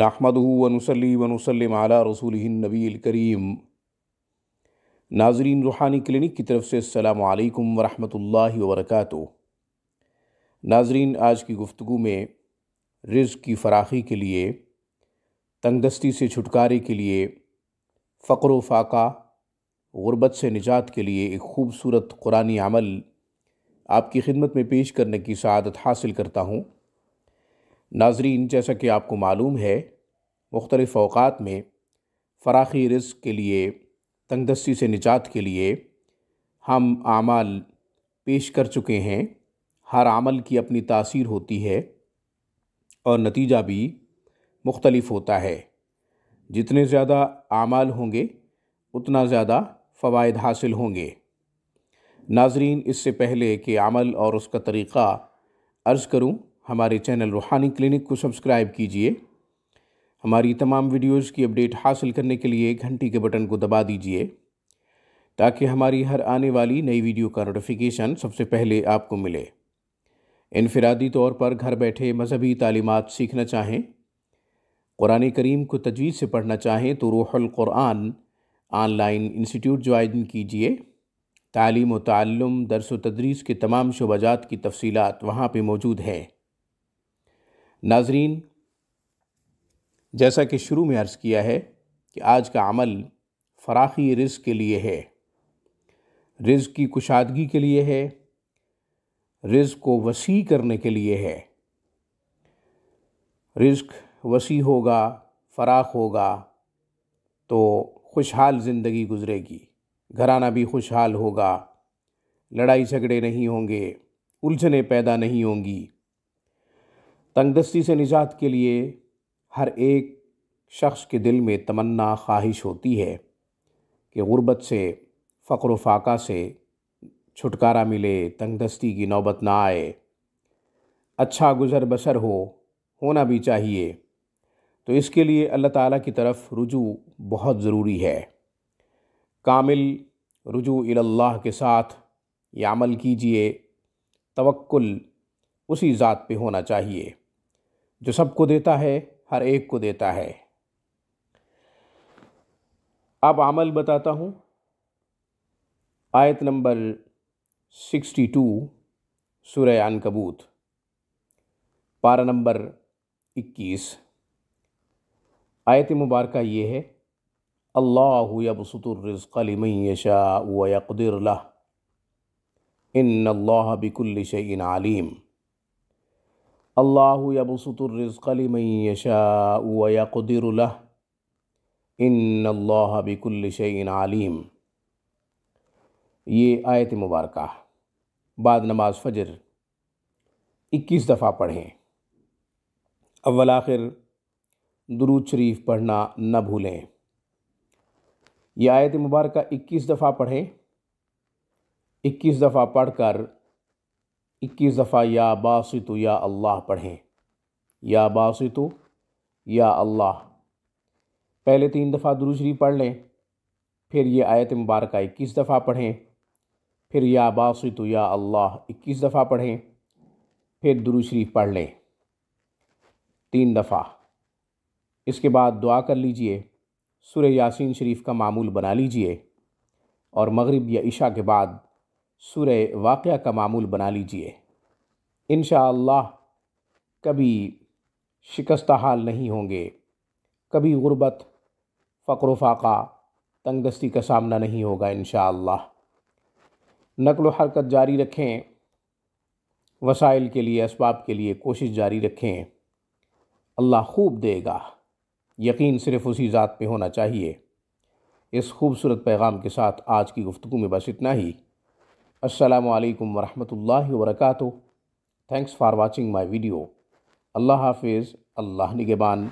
नाहमद वनसली वनसलम आला रसूल नबी करीम नाजरीन रूहानी क्लिनिक की तरफ से अल्लाम वरहमल वर्क नाजरीन आज की गुफ्तु में रिज़ की फराखी के लिए तंगदस्ती से छुटकारे के लिए फ़क्र फाका ग़ुरबत से निजात के लिए एक खूबसूरत कुरानी अमल आपकी खिदमत में पेश करने की सआदत हासिल करता हूँ नाजरीन जैसा कि आपको मालूम है मुख्तलिफ़ अवकात में फराखी रिस्क के लिए तंगदस्ती से निजात के लिए हम आमाल पेश कर चुके हैं हर आमल की अपनी तासीर होती है और नतीजा भी मुख्तलफ़ होता है जितने ज़्यादा आमाल होंगे उतना ज़्यादा फ़वाद हासिल होंगे नाजरीन इससे पहले कि अमल और उसका तरीक़ा अर्ज़ करूँ हमारे चैनल रूहानी क्लिनिक को सब्सक्राइब कीजिए हमारी तमाम वीडियोज़ की अपडेट हासिल करने के लिए घंटी के बटन को दबा दीजिए ताकि हमारी हर आने वाली नई वीडियो का नोटिफिकेशन सबसे पहले आपको मिले इनफरादी तौर पर घर बैठे मजहबी तालीमत सीखना चाहें कुरान करीम को तजवीज़ से पढ़ना चाहें तो रोहल क़ुरान ऑनलाइन इंस्टीट्यूट ज्वाइन कीजिए तालीम व तल्लम दरस व तदरीस के तमाम शुबाजात की तफसीत वहाँ पर मौजूद हैं नाजरीन जैसा कि शुरू में अर्ज़ किया है कि आज का अमल फराखी रिज़ के लिए है रिज़ की कुशादगी के लिए है रिज़ को वसी करने के लिए है रिज़ वसी होगा फराख होगा तो खुशहाल ज़िंदगी गुजरेगी घराना भी खुशहाल होगा लड़ाई झगड़े नहीं होंगे उलझने पैदा नहीं होंगी तंगदस्ती से निजात के लिए हर एक शख्स के दिल में तमन्ना ख्वाहिश होती है कि ग़ुरबत से फ़क्र फाका से छुटकारा मिले तंगदस्ती की नौबत ना आए अच्छा गुज़र बसर हो होना भी चाहिए तो इसके लिए अल्लाह ताला की तरफ रुजू बहुत ज़रूरी है कामिल रुजू इल्लाह के साथ ये अमल कीजिए तवक्कुल उसी ज़ात पे होना चाहिए जो सबको देता है हर एक को देता है अब अमल बताता हूँ आयत नंबर सिक्सटी टू सुर कबूत पारा नंबर इक्कीस आयत मुबारक ये है अल्लाह यबसतुर्रज़क़लिमयशा वयक़दिर इन अल्लाह बिकुल शैन अल्लाह यबसतरज़क़लीमयशाक़दिरल इन अल्लाह बिकुल्लशन आलीम ये आयत मुबारक बाद नमाज फ़जर इक्कीस दफ़ा पढ़ें अव्वल आखिर दरूद शरीफ पढ़ना न भूलें यह आयत मुबारक इक्कीस दफ़ा पढ़ें इक्कीस दफ़ा पढ़कर इक्कीस दफ़ा या बासितु या अल्लाह पढ़ें या बासितु या अल्लाह पहले तीन दफ़ा दुरुशरी पढ़ लें फिर ये आयत मुबारक इक्कीस दफ़ा पढ़ें फिर या बासितु या अल्लाह इक्कीस दफ़ा पढ़ें फिर दुरुशरी पढ़ लें तीन दफ़ा इसके बाद दुआ कर लीजिए सुर यासीन शरीफ का मामूल बना लीजिए और मगरिब या इशा के बाद सुर वाक़ का मामूल बना लीजिए इन कभी शिकस्त हाल नहीं होंगे कभी गुरबत फ़क्र फाका तंगस्ती का सामना नहीं होगा इन नकल हरकत जारी रखें वसाइल के लिए इसबाब के लिए कोशिश जारी रखें अल्लाह खूब देगा यकीन सिर्फ उसी ज़ात पे होना चाहिए इस खूबसूरत पैगाम के साथ आज की गुफ्तु में बस इतना ही असलकम वरहमल वरक thanks for watching my video अल्लाह हाफिज़ अल्लाह निगेबान